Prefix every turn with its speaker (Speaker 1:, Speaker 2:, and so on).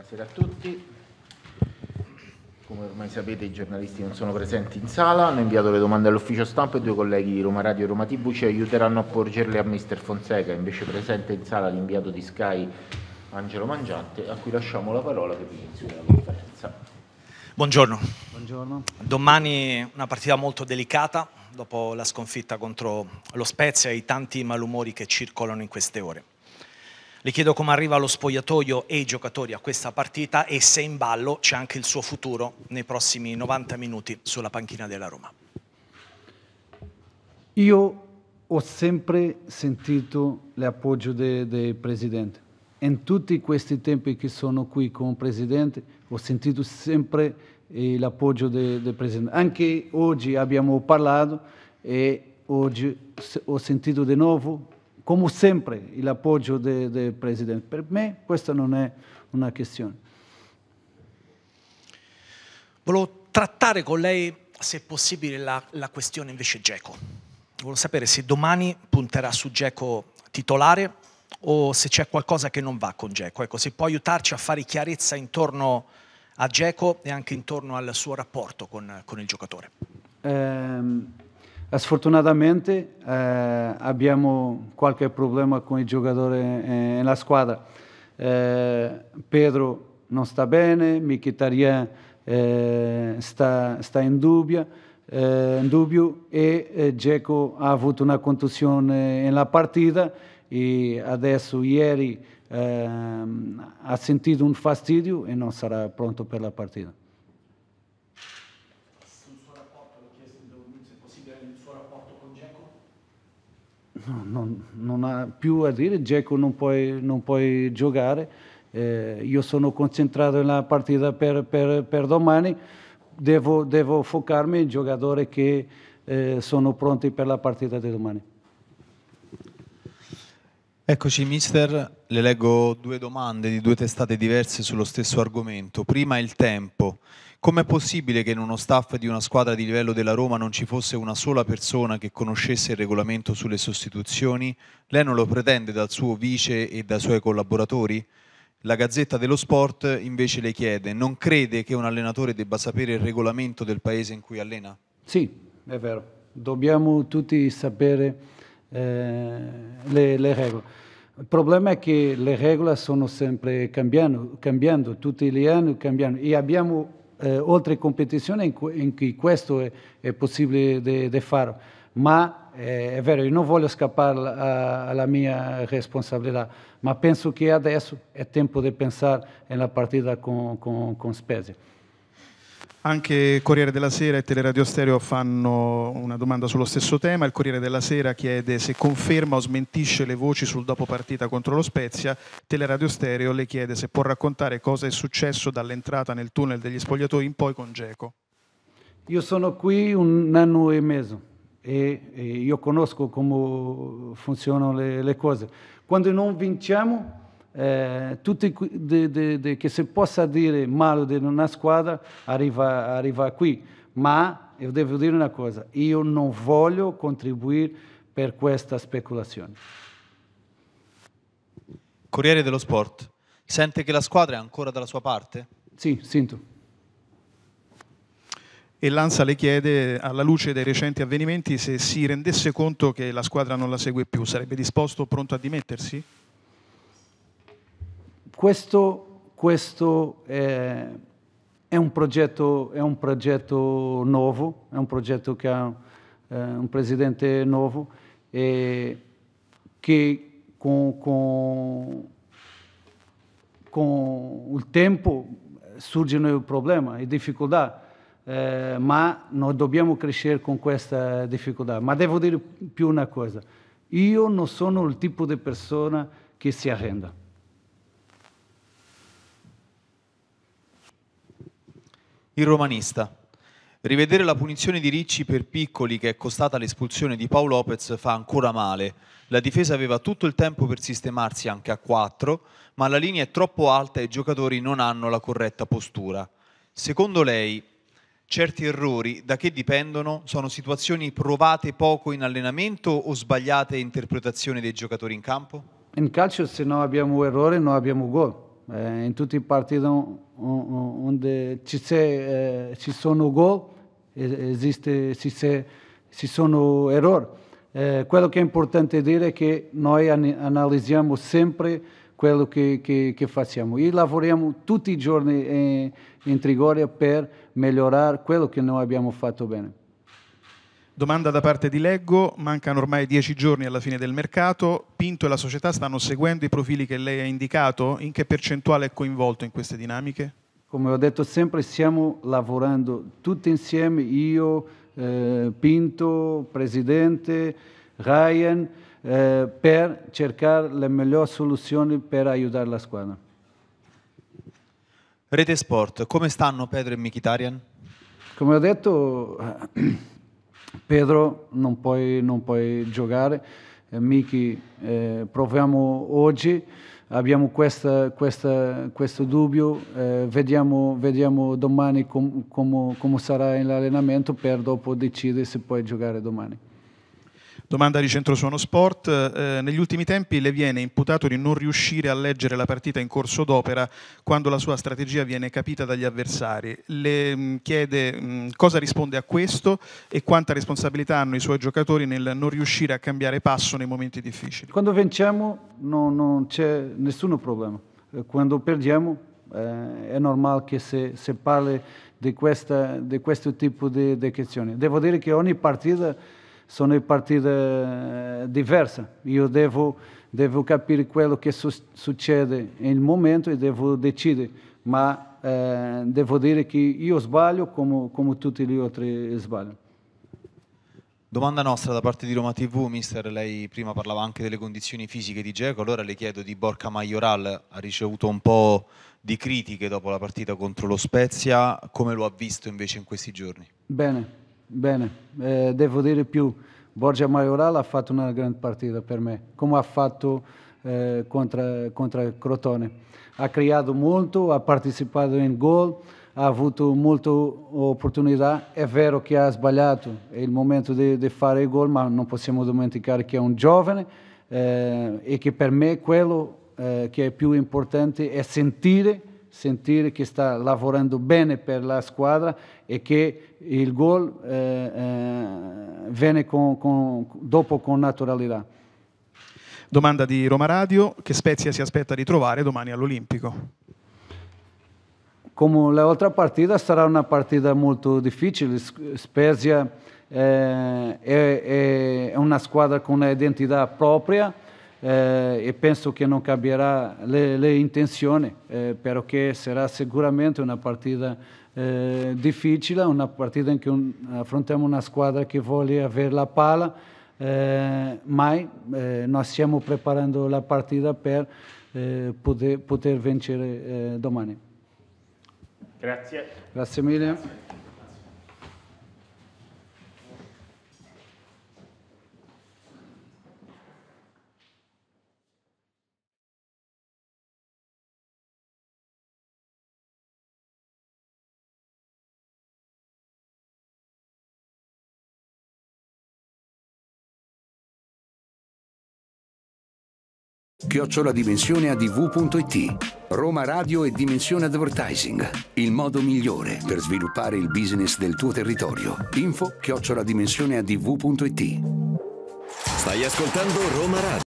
Speaker 1: Buonasera a tutti. Come ormai sapete i giornalisti non sono presenti in sala, hanno inviato le domande all'ufficio stampa e due colleghi di Roma Radio e Roma TV ci aiuteranno a porgerle a mister Fonseca, invece presente in sala l'inviato di Sky Angelo Mangiante, a cui lasciamo la parola per iniziare la conferenza. Buongiorno. Buongiorno. Domani una partita molto delicata dopo la sconfitta contro lo Spezia e i tanti malumori che circolano in queste ore. Le chiedo come arriva allo spogliatoio e i giocatori a questa partita e se in ballo c'è anche il suo futuro nei prossimi 90 minuti sulla panchina della Roma.
Speaker 2: Io ho sempre sentito l'appoggio del de Presidente. In tutti questi tempi che sono qui con il Presidente ho sentito sempre eh, l'appoggio del de Presidente. Anche oggi abbiamo parlato e oggi ho sentito di nuovo come sempre, l'appoggio del de Presidente. Per me questa non è una questione. Volevo trattare
Speaker 1: con lei, se possibile, la, la questione invece Geco. Volevo sapere se domani punterà su Geco titolare o se c'è qualcosa che non va con Geco. Ecco, se può aiutarci a fare chiarezza intorno a Geco e anche intorno al suo rapporto con, con il giocatore.
Speaker 2: Ehm Sfortunatamente eh, abbiamo qualche problema con il giocatore nella squadra. Eh, Pedro non sta bene, Mkhitaryan eh, sta, sta, in dubbio, eh, in dubbio e Geco eh, ha avuto una contusione nella partita e adesso ieri ehm, ha sentito un fastidio e non sarà pronto per la partita. non, non, ha più a dire, Dzeko non, non puoi, giocare, eh, io sono concentrato nella partita per, per, per domani, devo, devo, focarmi in giocatori che eh, sono pronti per la partita di domani.
Speaker 1: Eccoci mister, le leggo due domande di due testate diverse sullo stesso argomento. Prima il tempo. Com'è possibile che in uno staff di una squadra di livello della Roma non ci fosse una sola persona che conoscesse il regolamento sulle sostituzioni? Lei non lo pretende dal suo vice e dai suoi collaboratori? La Gazzetta dello Sport invece le chiede, non crede che un allenatore debba sapere il regolamento del paese in cui allena?
Speaker 2: Sì, è vero. Dobbiamo tutti sapere eh, le, le regole. O problema é que as regras são sempre cambiando, cambiando tutti gli anni cambiando. E abbiamo eh, altre em que isso é, é possível de fazer. Mas eh, é verdade, fare. não eh, escapar vero, minha responsabilidade. voglio scappare a, alla penso que adesso é tempo de pensar na partida com com con Spezia. Anche Corriere della
Speaker 3: Sera e Teleradio Stereo fanno una domanda sullo stesso tema. Il Corriere della Sera chiede se conferma o smentisce le voci sul dopo partita contro lo Spezia. Teleradio Stereo le chiede se può raccontare cosa è successo dall'entrata nel tunnel degli spogliatoi in poi con Geco.
Speaker 2: Io sono qui un anno e mezzo e, io conosco come funzionano le, le cose. Quando non vinciamo eh, tutto de, de, de, che si possa dire male di una squadra arriva, arriva qui, ma io devo dire una cosa, io non voglio contribuire per questa speculazione. Corriere dello Sport,
Speaker 1: sente che la squadra è ancora dalla sua parte?
Speaker 2: Sì, sento
Speaker 3: e Lanza le chiede, alla luce dei recenti avvenimenti, se si rendesse conto che la squadra non la segue più, sarebbe disposto o pronto a dimettersi?
Speaker 2: Questo, questo è, è, un progetto, è, un progetto, nuovo, è un progetto che ha eh, un presidente nuovo e che con, con, con il tempo surgono problemi e difficoltà. Eh, ma noi dobbiamo crescere con questa difficoltà. Ma devo dire più una cosa, io non sono il tipo di persona che si arrenda. Il romanista.
Speaker 1: Rivedere la punizione di Ricci per Piccoli che è costata l'espulsione di Paolo Lopez fa ancora male. La difesa aveva tutto il tempo per sistemarsi anche a 4, ma la linea è troppo alta e i giocatori non hanno la corretta postura. Secondo lei, certi errori da che dipendono? Sono situazioni provate poco in allenamento o sbagliate interpretazioni dei giocatori in campo?
Speaker 2: In calcio se non abbiamo errore non abbiamo gol. Eh, in tutti i partiti onde ci, eh, ci sono gol, esiste, ci, ci sono errori. Eh, quello che è importante dire è che noi analizziamo sempre quello che, che, che, facciamo e lavoriamo tutti i giorni in, eh, in Trigoria per migliorare quello che non abbiamo fatto bene.
Speaker 3: Domanda da parte di Leggo, mancano ormai dieci giorni alla fine del mercato, Pinto e la società stanno seguendo i profili che lei ha indicato, in che percentuale è coinvolto in queste dinamiche?
Speaker 2: Come ho detto sempre, stiamo lavorando tutti insieme, io, eh, Pinto, Presidente, Ryan, eh, per cercare le migliori soluzioni per aiutare la squadra.
Speaker 1: Rete Sport, come stanno Pedro e Michitarian?
Speaker 2: Come ho detto... Pedro non puoi, non puoi giocare, eh, Miki eh, proviamo oggi, abbiamo questa, questa, questo dubbio, eh, vediamo, vediamo, domani com, com, come sarà l'allenamento per dopo decidere se puoi giocare domani.
Speaker 3: Domanda di Centrosuono Sport. Eh, negli ultimi tempi le viene imputato di non riuscire a leggere la partita in corso d'opera quando la sua strategia viene capita dagli avversari. Le mh, mm, chiede mh, mm, cosa risponde a questo e quanta responsabilità hanno i suoi giocatori nel non riuscire a cambiare passo nei momenti difficili.
Speaker 2: Quando vinciamo no, non c'è nessun problema. Eh, quando perdiamo eh, è normale che se, se parli di, questa, di questo tipo di, di questioni. Devo dire che ogni partita sono in partita eh, diversa. Io devo, devo capire quello che su succede nel momento e devo decidere, ma eh, devo dire che io sbaglio come, come tutti gli altri sbagliano.
Speaker 1: Domanda nostra da parte di Roma TV, mister, lei prima parlava anche delle condizioni fisiche di Geco, allora le chiedo di Borca Maioral, ha ricevuto un po' di critiche dopo la partita contro lo Spezia, come lo ha visto invece in questi giorni?
Speaker 2: Bene, Bene, eh, devo dire più, Borgia Maioral ha fatto una grande partita per me, come ha fatto eh, contra, contra Crotone. Ha creato molto, ha partecipato in gol, ha avuto molte opportunità. È vero che ha sbagliato, è il momento di, di fare il gol, ma non possiamo dimenticare che è un giovane eh, e che per me quello eh, che è più importante è sentire sentire che sta lavorando bene per la squadra e che il gol eh, eh, viene con, con, dopo con naturalità.
Speaker 3: Domanda di Roma Radio, che Spezia si aspetta di trovare domani all'Olimpico?
Speaker 2: Come l'altra partita sarà una partita molto difficile, Spezia eh, è, è una squadra con un'identità propria, eh, e penso che non cambierà le, le intenzioni, eh, però che sarà sicuramente una partita eh, difficile, una partita in cui un, affrontiamo una squadra che vuole avere la palla, eh, ma eh, noi stiamo preparando la partita per eh, poter, poter, vincere eh, domani. Grazie. Grazie mille. Grazie. Chiocciola Dimensione ADV.it Roma Radio e Dimensione Advertising. Il modo migliore per sviluppare il business del tuo territorio. Info chiocciola dimensione ADV.it Stai ascoltando Roma Radio.